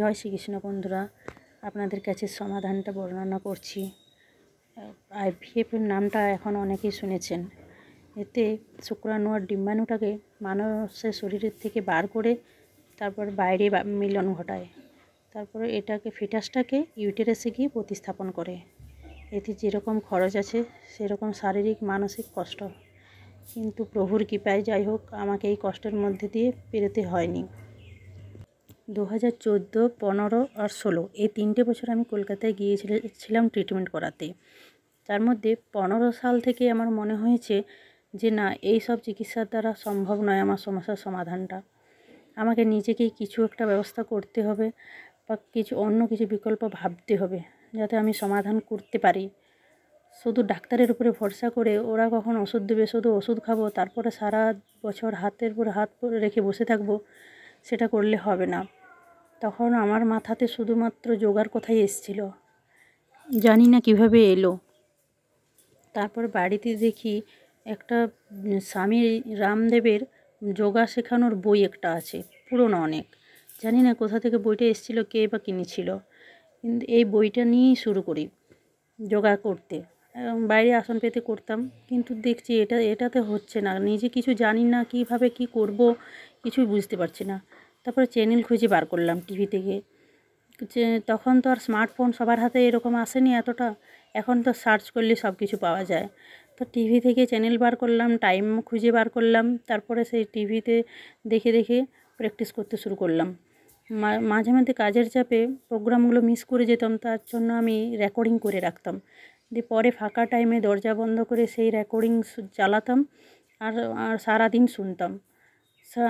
জয় শ্রীকৃষ্ণ বন্ধুরা আপনাদের কাছে সমাধানটা বর্ণনা করছি আইভিএফের নামটা এখন অনেকেই শুনেছেন এতে শুক্রাণু আর ডিম্বাণুটাকে মানুষের শরীরের থেকে বার করে তারপর বাইরে মিলন ঘটায় তারপরে এটাকে ফিটাসটাকে ইউটেরাসে গিয়ে প্রতিস্থাপন করে এতে যেরকম খরচ আছে সেরকম শারীরিক মানসিক কষ্ট কিন্তু প্রভুর কৃপায় যাই হোক আমাকে এই কষ্টের মধ্যে দিয়ে পেরোতে হয়নি দু হাজার চোদ্দো পনেরো আর ষোলো এই তিনটে বছর আমি কলকাতায় গিয়েছিলাম ট্রিটমেন্ট করাতে তার মধ্যে পনেরো সাল থেকে আমার মনে হয়েছে যে না এই সব চিকিৎসার দ্বারা সম্ভব নয় আমার সমস্যার সমাধানটা আমাকে নিজেকেই কিছু একটা ব্যবস্থা করতে হবে বা কিছু অন্য কিছু বিকল্প ভাবতে হবে যাতে আমি সমাধান করতে পারি শুধু ডাক্তারের উপরে ভরসা করে ওরা কখন ওষুধ দেবে শুধু ওষুধ খাবো তারপরে সারা বছর হাতের উপর হাত রেখে বসে থাকবো সেটা করলে হবে না তখন আমার মাথাতে শুধুমাত্র যোগার কোথায় এসছিল জানি না কিভাবে এলো তারপর বাড়িতে দেখি একটা স্বামী রামদেবের যোগা শেখানোর বই একটা আছে পুরনো অনেক জানি না কোথা থেকে বইটা এসেছিল কে বা কিনেছিল কিন্তু এই বইটা নিয়েই শুরু করি যোগা করতে বাইরে আসন পেতে করতাম কিন্তু দেখছি এটা এটাতে হচ্ছে না নিজে কিছু জানি না কিভাবে কি করব কিছুই বুঝতে পারছি না তারপরে চ্যানেল খুঁজে বার করলাম টিভি থেকে তখন তো আর স্মার্টফোন সবার হাতে এরকম আসেনি এতটা এখন তো সার্চ করলে সব কিছু পাওয়া যায় তো টিভি থেকে চ্যানেল বার করলাম টাইম খুঁজে বার করলাম তারপরে সেই টিভিতে দেখে দেখে প্র্যাকটিস করতে শুরু করলাম মাঝে মাঝে কাজের চাপে প্রোগ্রামগুলো মিস করে যেতাম তার জন্য আমি রেকর্ডিং করে রাখতাম দিয়ে পরে ফাঁকা টাইমে দরজা বন্ধ করে সেই রেকর্ডিং চালাতাম আর সারাদিন শুনতাম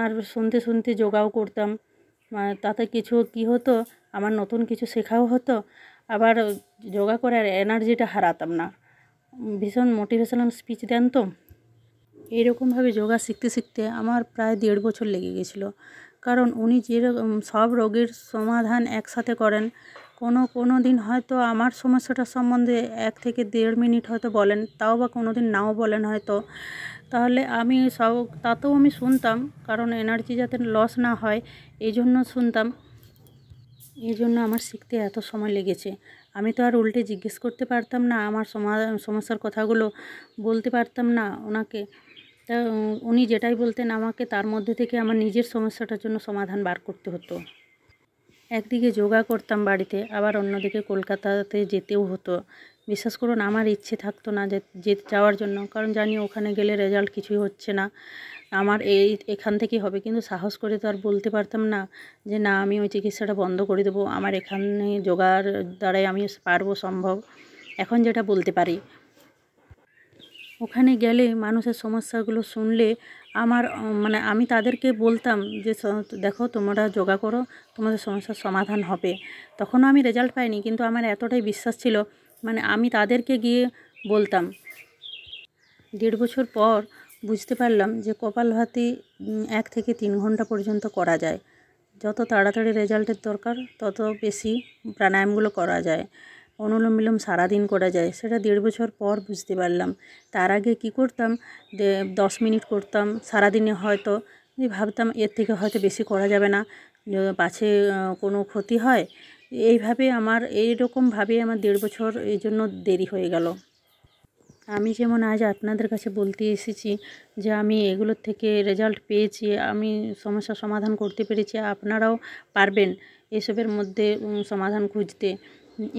আর শুনতে শুনতে যোগাও করতাম মানে তাতে কিছু কি হতো আমার নতুন কিছু শেখাও হতো আবার যোগা করার এনার্জিটা হারাতাম না ভীষণ মোটিভেশনাল স্পিচ দেন তো এইরকমভাবে যোগা শিখতে শিখতে আমার প্রায় দেড় বছর লেগে গেছিলো কারণ উনি যেরকম সব রোগের সমাধান একসাথে করেন কোনো কোনো দিন হয়তো আমার সমস্যাটা সম্বন্ধে এক থেকে দেড় মিনিট হয়তো বলেন তাও বা কোনো দিন নাও বলেন হয়তো তাহলে আমি সব তাতেও আমি শুনতাম কারণ এনার্জি যাতে লস না হয় এই জন্য শুনতাম এই জন্য আমার শিখতে এত সময় লেগেছে আমি তো আর উল্টে জিজ্ঞেস করতে পারতাম না আমার সমস্যার কথাগুলো বলতে পারতাম না ওনাকে তা উনি যেটাই বলতেন আমাকে তার মধ্যে থেকে আমার নিজের সমস্যাটার জন্য সমাধান বার করতে হতো একদিকে যোগা করতাম বাড়িতে আবার অন্যদিকে কলকাতাতে যেতেও হতো বিশ্বাস করুন আমার ইচ্ছে থাকতো না যে যাওয়ার জন্য কারণ জানি ওখানে গেলে রেজাল্ট কিছুই হচ্ছে না আমার এই এখান থেকেই হবে কিন্তু সাহস করে তো আর বলতে পারতাম না যে না আমি ওই চিকিৎসাটা বন্ধ করে দেবো আমার এখানে যোগার দ্বারাই আমি পারবো সম্ভব এখন যেটা বলতে পারি ওখানে গেলে মানুষের সমস্যাগুলো শুনলে আমার মানে আমি তাদেরকে বলতাম যে দেখো তোমরা যোগা করো তোমাদের সমস্যার সমাধান হবে তখনও আমি রেজাল্ট পাইনি কিন্তু আমার এতটাই বিশ্বাস ছিল মানে আমি তাদেরকে গিয়ে বলতাম দেড় বছর পর বুঝতে পারলাম যে ভাতি এক থেকে তিন ঘন্টা পর্যন্ত করা যায় যত তাড়াতাড়ি রেজাল্টের দরকার তত বেশি প্রাণায়ামগুলো করা যায় অনুলোম বিলোম সারাদিন করা যায় সেটা দেড় বছর পর বুঝতে পারলাম তার আগে কি করতাম দশ মিনিট করতাম সারাদিনে হয়তো ভাবতাম এর থেকে হয়তো বেশি করা যাবে না পাছে কোনো ক্ষতি হয় এইভাবে আমার এইরকমভাবে আমার দেড় বছর এই জন্য দেরি হয়ে গেল আমি যেমন আজ আপনাদের কাছে বলতে এসেছি যে আমি এগুলোর থেকে রেজাল্ট পেয়েছি আমি সমস্যা সমাধান করতে পেরেছি আপনারাও পারবেন এসবের মধ্যে সমাধান খুঁজতে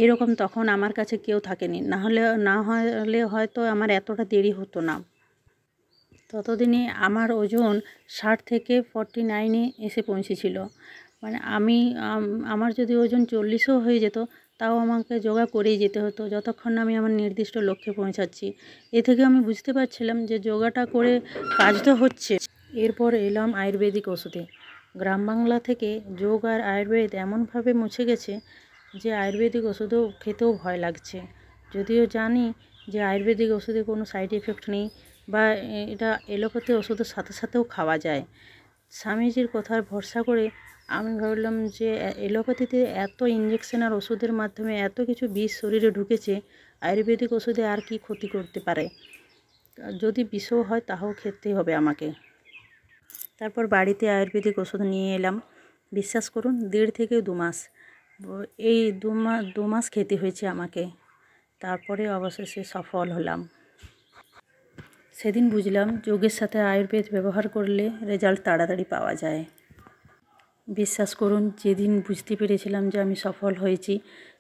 এরকম তখন আমার কাছে কেউ থাকেনি না হলে না হলে হয়তো আমার এতটা দেরি হতো না ততদিনে আমার ওজন ষাট থেকে ফর্টি নাইনে এসে পৌঁছেছিল মানে আমি আমার যদি ওজন চল্লিশও হয়ে যেত তাও আমাকে যোগা করেই যেতে হতো যতক্ষণ না আমি আমার নির্দিষ্ট লক্ষ্যে পৌঁছাচ্ছি এ থেকে আমি বুঝতে পারছিলাম যে যোগাটা করে কাজ তো হচ্ছে এরপর এলাম আয়ুর্বেদিক ওষুধে গ্রাম বাংলা থেকে যোগ আর আয়ুর্বেদ এমনভাবে মুছে গেছে যে আয়ুর্বেদিক ওষুধও খেতেও ভয় লাগছে যদিও জানি যে আয়ুর্বেদিক ওষুধে কোনো সাইড এফেক্ট নেই বা এটা এলোপ্যাথি ওষুধের সাথে সাথেও খাওয়া যায় স্বামীজির কথার ভরসা করে আমি ভাবলাম যে এলোপ্যাথিতে এত ইঞ্জেকশন আর ওষুধের মাধ্যমে এত কিছু বিষ শরীরে ঢুকেছে আয়ুর্বেদিক ওষুধে আর কি ক্ষতি করতে পারে যদি বিষও হয় তাহও খেতে হবে আমাকে তারপর বাড়িতে আয়ুর্বেদিক ওষুধ নিয়ে এলাম বিশ্বাস করুন দেড় থেকে দু মাস এই দু মাস দু মাস খেতে হয়েছে আমাকে তারপরে অবশেষে সফল হলাম সেদিন বুঝলাম যোগের সাথে আয়ুর্বেদ ব্যবহার করলে রেজাল্ট তাড়াতাড়ি পাওয়া যায় বিশ্বাস করুন যেদিন বুঝতে পেরেছিলাম যে আমি সফল হয়েছি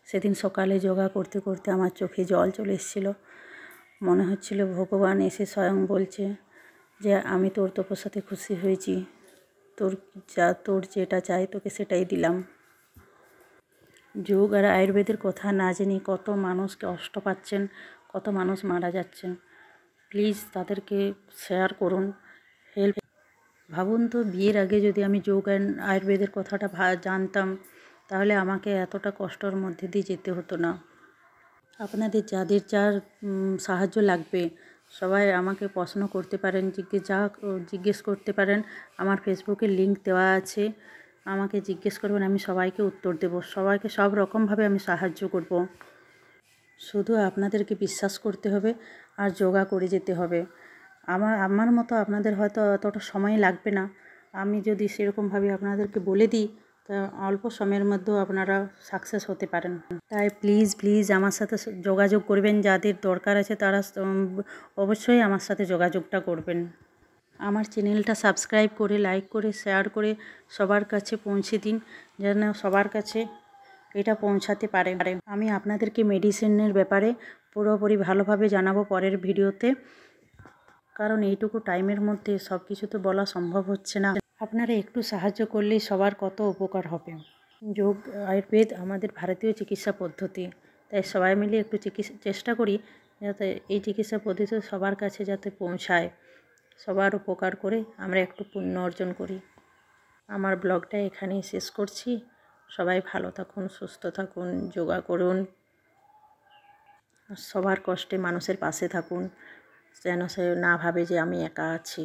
সেদিন সকালে যোগা করতে করতে আমার চোখে জল চলে এসেছিলো মনে হচ্ছিল ভগবান এসে স্বয়ং বলছে যে আমি তোর তোপর সাথে খুশি হয়েছি তোর যা তোর যেটা চাই তোকে সেটাই দিলাম যোগ আর আয়ুর্বেদের কথা না জেনে কত মানুষ কষ্ট পাচ্ছেন কত মানুষ মারা যাচ্ছেন প্লিজ তাদেরকে শেয়ার করুন হেল্প ভাবুন তো বিয়ের আগে যদি আমি যোগ অ্যান্ড আয়ুর্বেদের কথাটা জানতাম তাহলে আমাকে এতটা কষ্টর মধ্যে দিয়ে যেতে হতো না আপনাদের যাদের যার সাহায্য লাগবে সবাই আমাকে প্রশ্ন করতে পারেন জিজ্ঞেস যা জিজ্ঞেস করতে পারেন আমার ফেসবুকে লিঙ্ক দেওয়া আছে আমাকে জিজ্ঞেস করবেন আমি সবাইকে উত্তর দেব সবাইকে সব রকমভাবে আমি সাহায্য করব শুধু আপনাদেরকে বিশ্বাস করতে হবে আর যোগা করে যেতে হবে আমার আমার মতো আপনাদের হয়তো অতটা সময় লাগবে না আমি যদি সেরকমভাবে আপনাদেরকে বলে দিই তা অল্প সময়ের মধ্যেও আপনারা সাকসেস হতে পারেন তাই প্লিজ প্লিজ আমার সাথে যোগাযোগ করবেন যাদের দরকার আছে তারা অবশ্যই আমার সাথে যোগাযোগটা করবেন আমার চ্যানেলটা সাবস্ক্রাইব করে লাইক করে শেয়ার করে সবার কাছে পৌঁছে দিন যেন সবার কাছে এটা পৌঁছাতে পারে আমি আপনাদেরকে মেডিসিনের ব্যাপারে পুরোপুরি ভালোভাবে জানাবো পরের ভিডিওতে কারণ এইটুকু টাইমের মধ্যে সব কিছু তো বলা সম্ভব হচ্ছে না আপনারা একটু সাহায্য করলেই সবার কত উপকার হবে যোগ আয়ুর্বেদ আমাদের ভারতীয় চিকিৎসা পদ্ধতি তাই সবাই মিলে একটু চিকিৎসা চেষ্টা করি যাতে এই চিকিৎসা পদ্ধতি সবার কাছে যাতে পৌঁছায় সবার উপকার করে আমরা একটু পুণ্য অর্জন করি আমার ব্লগটা এখানেই শেষ করছি সবাই ভালো থাকুন সুস্থ থাকুন যোগা করুন সবার কষ্টে মানুষের পাশে থাকুন যেন সে না ভাবে যে আমি একা আছি